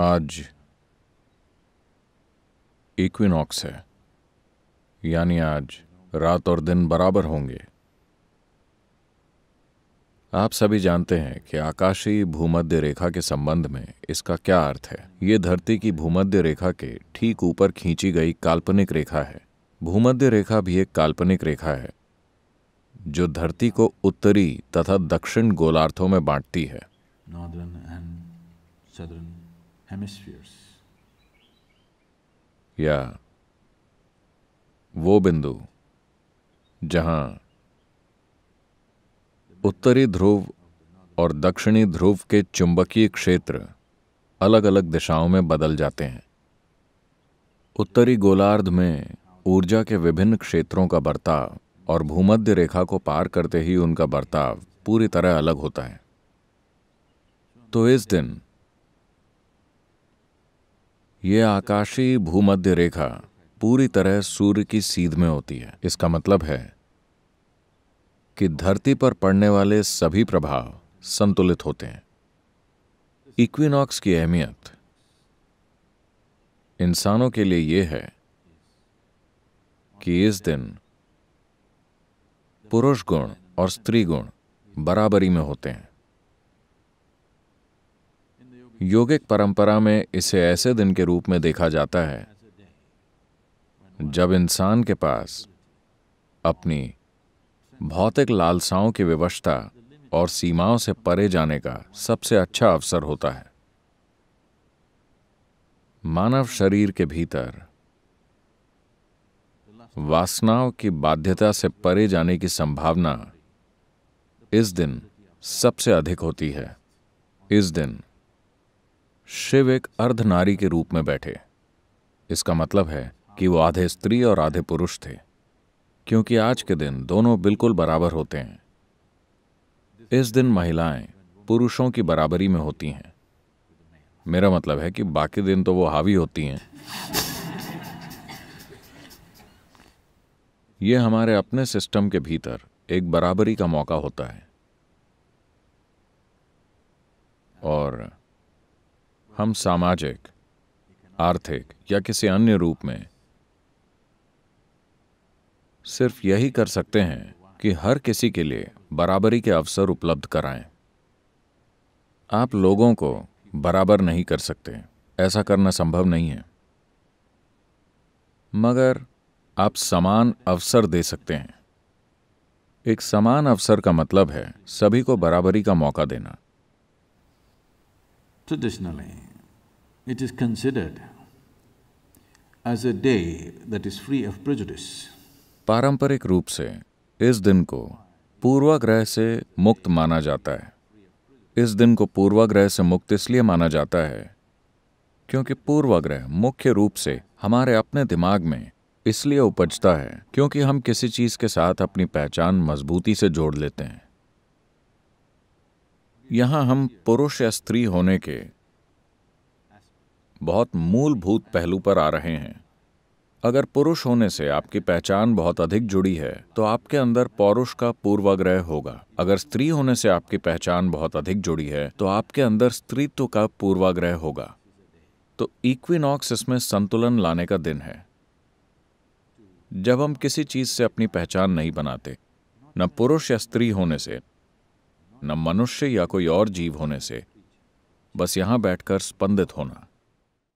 आज इक्विनॉक्स है यानी आज रात और दिन बराबर होंगे आप सभी जानते हैं कि आकाशीय भूमध्य रेखा के संबंध में इसका क्या अर्थ है ये धरती की भूमध्य रेखा के ठीक ऊपर खींची गई काल्पनिक रेखा है भूमध्य रेखा भी एक काल्पनिक रेखा है जो धरती को उत्तरी तथा दक्षिण गोलार्थों में बांटती है हेमिस्फीयर्स या वो बिंदु जहां उत्तरी ध्रुव और दक्षिणी ध्रुव के चुंबकीय क्षेत्र अलग अलग दिशाओं में बदल जाते हैं उत्तरी गोलार्ध में ऊर्जा के विभिन्न क्षेत्रों का बर्ताव और भूमध्य रेखा को पार करते ही उनका बर्ताव पूरी तरह अलग होता है तो इस दिन ये आकाशीय भूमध्य रेखा पूरी तरह सूर्य की सीध में होती है इसका मतलब है कि धरती पर पड़ने वाले सभी प्रभाव संतुलित होते हैं इक्विनॉक्स की अहमियत इंसानों के लिए यह है कि इस दिन पुरुष गुण और स्त्री गुण बराबरी में होते हैं योगिक परंपरा में इसे ऐसे दिन के रूप में देखा जाता है जब इंसान के पास अपनी भौतिक लालसाओं की विवशता और सीमाओं से परे जाने का सबसे अच्छा अवसर होता है मानव शरीर के भीतर वासनाओं की बाध्यता से परे जाने की संभावना इस दिन सबसे अधिक होती है इस दिन शिव एक अर्धनारी के रूप में बैठे इसका मतलब है कि वो आधे स्त्री और आधे पुरुष थे क्योंकि आज के दिन दोनों बिल्कुल बराबर होते हैं इस दिन महिलाएं पुरुषों की बराबरी में होती हैं मेरा मतलब है कि बाकी दिन तो वो हावी होती हैं ये हमारे अपने सिस्टम के भीतर एक बराबरी का मौका होता है और हम सामाजिक आर्थिक या किसी अन्य रूप में सिर्फ यही कर सकते हैं कि हर किसी के लिए बराबरी के अवसर उपलब्ध कराएं आप लोगों को बराबर नहीं कर सकते ऐसा करना संभव नहीं है मगर आप समान अवसर दे सकते हैं एक समान अवसर का मतलब है सभी को बराबरी का मौका देना Traditionally, it is considered as a day that is free of prejudice. पारंपरिक रूप से इस दिन को पूर्वाग्रह से मुक्त माना जाता है इस दिन को पूर्वाग्रह से मुक्त इसलिए माना जाता है क्योंकि पूर्वाग्रह मुख्य रूप से हमारे अपने दिमाग में इसलिए उपजता है क्योंकि हम किसी चीज के साथ अपनी पहचान मजबूती से जोड़ लेते हैं यहां हम पुरुष या स्त्री होने के बहुत मूलभूत पहलू पर आ रहे हैं अगर पुरुष होने से आपकी पहचान बहुत अधिक जुड़ी है तो आपके अंदर पौरुष का पूर्वाग्रह होगा अगर स्त्री होने से आपकी पहचान बहुत अधिक जुड़ी है तो आपके अंदर स्त्रीत्व का पूर्वाग्रह होगा तो इक्विनॉक्स इसमें संतुलन लाने का दिन है जब हम किसी चीज से अपनी पहचान नहीं बनाते न पुरुष या स्त्री होने से न मनुष्य या कोई और जीव होने से बस यहां बैठकर स्पंदित होना